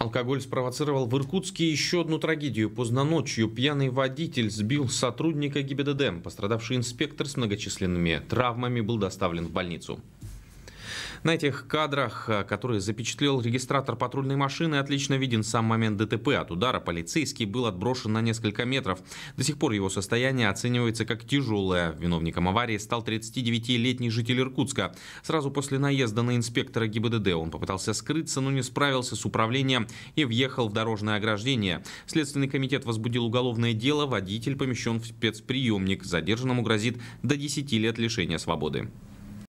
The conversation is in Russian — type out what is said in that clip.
Алкоголь спровоцировал в Иркутске еще одну трагедию. Поздно ночью пьяный водитель сбил сотрудника ГИБДД. Пострадавший инспектор с многочисленными травмами был доставлен в больницу. На этих кадрах, э, которые запечатлел регистратор патрульной машины, отлично виден сам момент ДТП. От удара полицейский был отброшен на несколько метров. До сих пор его состояние оценивается как тяжелое. Виновником аварии стал 39-летний житель Иркутска. Сразу после наезда на инспектора ГИБДД он попытался скрыться, но не справился с управлением и въехал в дорожное ограждение. Следственный комитет возбудил уголовное дело, водитель помещен в спецприемник. Задержанному грозит до 10 лет лишения свободы.